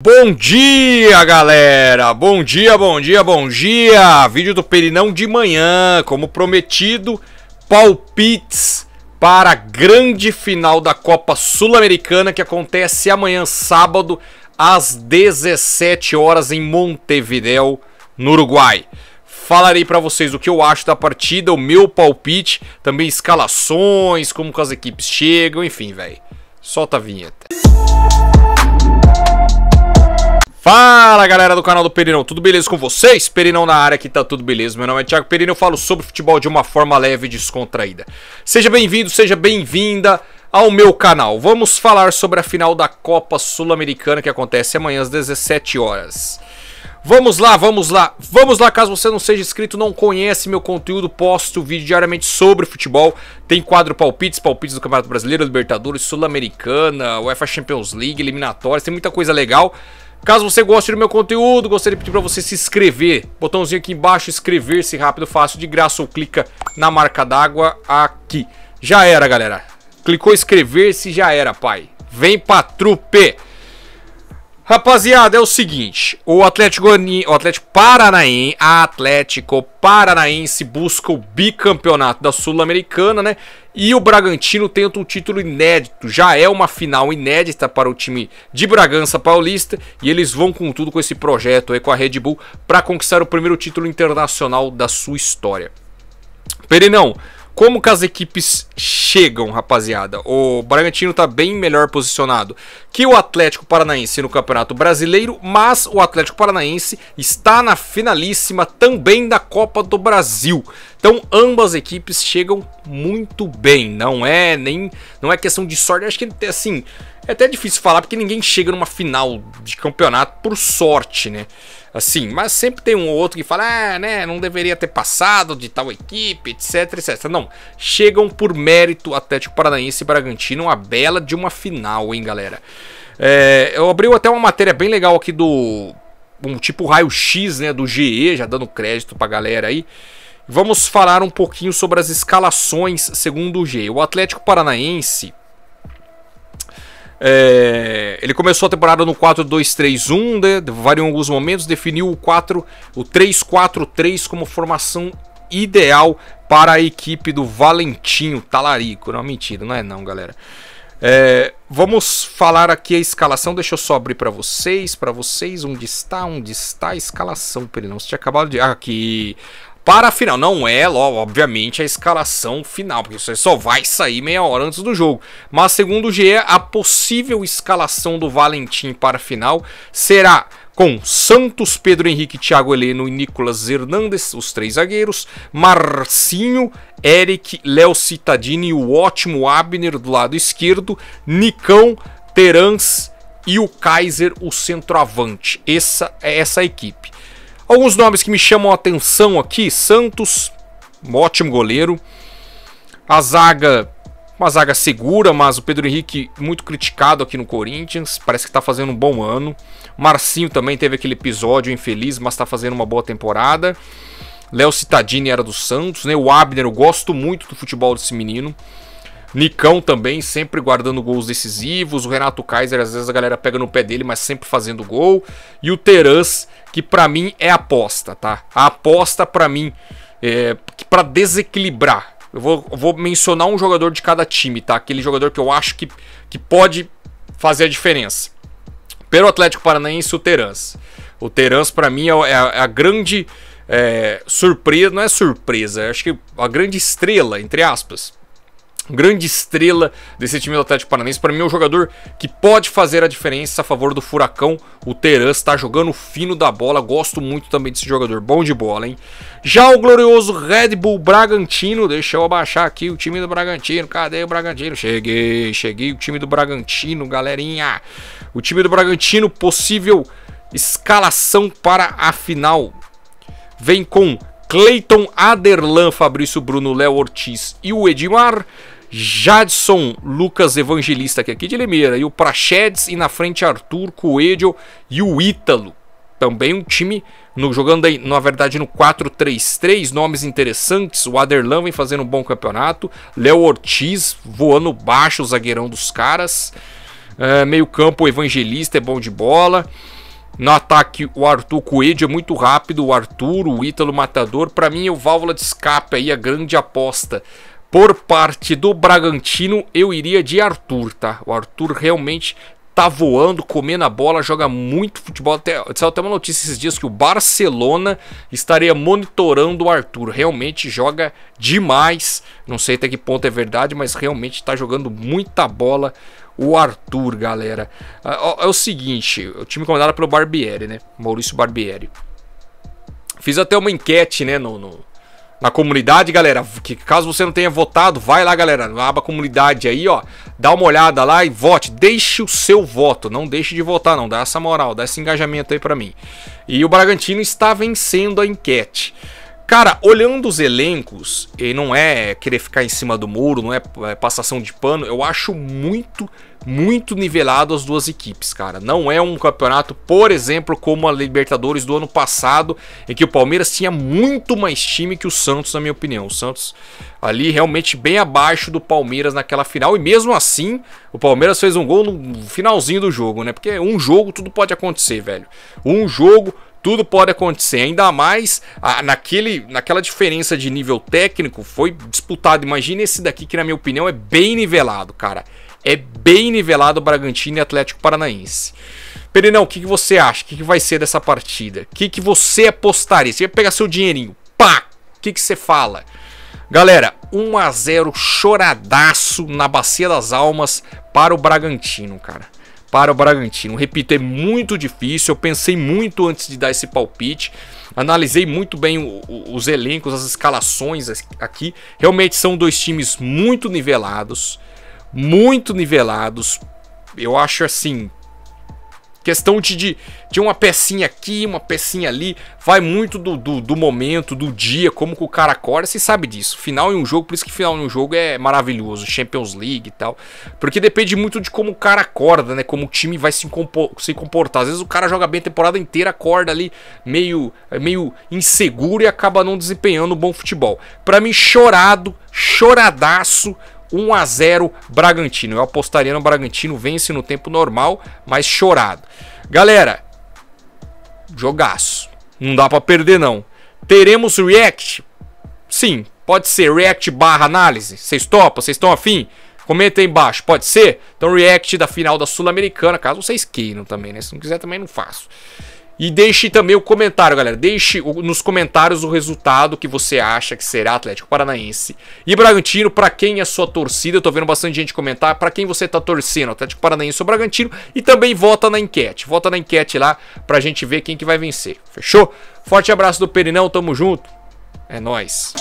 Bom dia, galera! Bom dia, bom dia, bom dia! Vídeo do Perinão de manhã, como prometido, palpites para a grande final da Copa Sul-Americana que acontece amanhã, sábado, às 17 horas em Montevideo, no Uruguai. Falarei para vocês o que eu acho da partida, o meu palpite, também escalações, como que as equipes chegam, enfim, velho. Solta a vinheta. Música Fala galera do canal do Perinão, tudo beleza com vocês? Perinão na área, que tá tudo beleza. Meu nome é Thiago Perinão, eu falo sobre futebol de uma forma leve e descontraída. Seja bem-vindo, seja bem-vinda ao meu canal. Vamos falar sobre a final da Copa Sul-Americana que acontece amanhã às 17 horas. Vamos lá, vamos lá, vamos lá. Caso você não seja inscrito, não conhece meu conteúdo, posto vídeo diariamente sobre futebol. Tem quadro palpites, palpites do Campeonato Brasileiro, Libertadores, Sul-Americana, UEFA Champions League, eliminatórias, tem muita coisa legal. Caso você goste do meu conteúdo, gostaria de pedir para você se inscrever. Botãozinho aqui embaixo, inscrever-se rápido, fácil, de graça, ou clica na marca d'água aqui. Já era, galera. Clicou inscrever-se, já era, pai. Vem pra trupe! Rapaziada, é o seguinte, o Atlético, o Atlético Paranaense, Atlético Paranaense busca o bicampeonato da Sul-Americana, né? E o Bragantino tenta um título inédito, já é uma final inédita para o time de Bragança Paulista, e eles vão com tudo com esse projeto aí com a Red Bull para conquistar o primeiro título internacional da sua história. Perinão, como que as equipes chegam, rapaziada? O Bragantino tá bem melhor posicionado que o Atlético Paranaense no Campeonato Brasileiro, mas o Atlético Paranaense está na finalíssima também da Copa do Brasil. Então ambas equipes chegam muito bem, não é nem não é questão de sorte, acho que assim, é até difícil falar porque ninguém chega numa final de campeonato por sorte, né? assim, mas sempre tem um ou outro que fala, ah, né, não deveria ter passado de tal equipe, etc, etc. Não, chegam por mérito Atlético Paranaense e Bragantino, uma bela de uma final, hein, galera. É, eu abri até uma matéria bem legal aqui do. Um tipo raio-x, né? Do GE, já dando crédito pra galera aí. Vamos falar um pouquinho sobre as escalações segundo o GE. O Atlético Paranaense é, ele começou a temporada no 4-2-3-1, né, variou em alguns momentos, definiu o 4, o 3-4-3 como formação ideal para a equipe do Valentinho Talarico. Não, mentira, não é não, galera. É, vamos falar aqui a escalação. Deixa eu só abrir para vocês, para vocês onde está, onde está a escalação, Pelinão. Você tinha acabado de ah, aqui para a final. Não é, obviamente, a escalação final, porque isso aí só vai sair meia hora antes do jogo. Mas, segundo o GE, a possível escalação do Valentim para a final será com Santos, Pedro Henrique, Thiago Heleno e Nicolas Hernandes, os três zagueiros, Marcinho, Eric, Léo Citadini e o ótimo Abner do lado esquerdo, Nicão, Terans e o Kaiser, o centroavante. Essa é essa equipe. Alguns nomes que me chamam a atenção aqui: Santos, um ótimo goleiro. A zaga, uma zaga segura, mas o Pedro Henrique muito criticado aqui no Corinthians. Parece que está fazendo um bom ano. Marcinho também teve aquele episódio infeliz, mas está fazendo uma boa temporada. Léo Cittadini era do Santos, né? O Abner, eu gosto muito do futebol desse menino. Nicão também, sempre guardando gols decisivos. O Renato Kaiser, às vezes a galera pega no pé dele, mas sempre fazendo gol. E o Terãs, que para mim é aposta, tá? A aposta para mim é para desequilibrar. Eu vou, vou mencionar um jogador de cada time, tá? Aquele jogador que eu acho que, que pode fazer a diferença. Pelo Atlético Paranaense, o Terans. O Terans, para mim, é, é a, é a grande é, surpresa. Não é surpresa, é, acho que a grande estrela, entre aspas, grande estrela desse time do Atlético Paranaense. Para mim, é um jogador que pode fazer a diferença a favor do Furacão. O Teran está jogando fino da bola. Gosto muito também desse jogador. Bom de bola, hein? Já o glorioso Red Bull Bragantino. Deixa eu abaixar aqui o time do Bragantino. Cadê o Bragantino? Cheguei, cheguei. O time do Bragantino, galerinha. O time do Bragantino, possível escalação para a final. Vem com Cleiton Aderlan, Fabrício Bruno, Léo Ortiz e o Edmar. Jadson Lucas Evangelista, aqui, aqui de Limeira, e o Prachedes, e na frente Arthur Coelho e o Ítalo. Também um time no, jogando, aí, na verdade, no 4-3-3, nomes interessantes. O Aderlan vem fazendo um bom campeonato. Léo Ortiz voando baixo, o zagueirão dos caras. É, meio campo, o Evangelista é bom de bola. No ataque, o Arthur Coelho é muito rápido, o Arthur, o Ítalo Matador. Para mim, é o válvula de escape aí, a grande aposta por parte do Bragantino, eu iria de Arthur, tá? O Arthur realmente tá voando, comendo a bola, joga muito futebol. Até, saiu até uma notícia esses dias que o Barcelona estaria monitorando o Arthur. Realmente joga demais. Não sei até que ponto é verdade, mas realmente está jogando muita bola o Arthur, galera. Ah, é, o seguinte, o time comandado pelo Barbieri, né? Maurício Barbieri. Fiz até uma enquete, né, no, no na comunidade, galera. Que caso você não tenha votado, vai lá, galera, na aba comunidade aí, ó. Dá uma olhada lá e vote. Deixe o seu voto. Não deixe de votar, não. Dá essa moral, dá esse engajamento aí para mim. E o Bragantino está vencendo a enquete. Cara, olhando os elencos, e não é querer ficar em cima do muro, não é, é passação de pano, eu acho muito, muito nivelado as duas equipes, cara. Não é um campeonato, por exemplo, como a Libertadores do ano passado, em que o Palmeiras tinha muito mais time que o Santos, na minha opinião. O Santos ali realmente bem abaixo do Palmeiras naquela final, e mesmo assim, o Palmeiras fez um gol no finalzinho do jogo, né? Porque um jogo tudo pode acontecer, velho. Um jogo tudo pode acontecer. Ainda mais a, naquele, naquela diferença de nível técnico, foi disputado. Imagina esse daqui que, na minha opinião, é bem nivelado, cara. É bem nivelado o Bragantino e Atlético Paranaense. Perinão, o que, que você acha? O que, que vai ser dessa partida? O que, que você apostaria? Você ia pegar seu dinheirinho, pá! O que, que você fala? Galera, 1 a 0 choradaço na Bacia das Almas para o Bragantino, cara para o Bragantino. Repito, é muito difícil. Eu pensei muito antes de dar esse palpite. Analisei muito bem o, o, os elencos, as escalações aqui. Realmente são dois times muito nivelados. Muito nivelados. Eu acho assim, Questão de, de, de, uma pecinha aqui, uma pecinha ali. Vai muito do, do, do momento, do dia, como que o cara acorda. Você sabe disso. Final em um jogo, por isso que final em um jogo é maravilhoso. Champions League e tal. Porque depende muito de como o cara acorda, né? Como o time vai se, se comportar. Às vezes o cara joga bem a temporada inteira, acorda ali meio, meio inseguro e acaba não desempenhando um bom futebol. Para mim, chorado, choradaço 1 a 0 Bragantino. Eu apostaria no Bragantino, vence no tempo normal, mas chorado. Galera, jogaço. Não dá para perder não. Teremos react? Sim, pode ser react barra análise. Vocês topam? Vocês estão afim? Comenta aí embaixo, pode ser? Então react da final da Sul-Americana, caso vocês queiram também, né? Se não quiser também não faço. E deixe também o comentário, galera. Deixe nos comentários o resultado que você acha que será Atlético Paranaense e Bragantino. Para quem é sua torcida, eu tô vendo bastante gente comentar. Para quem você tá torcendo, Atlético Paranaense ou Bragantino. E também vota na enquete. Vota na enquete lá pra gente ver quem que vai vencer. Fechou? Forte abraço do Perinão, tamo junto. É nóis.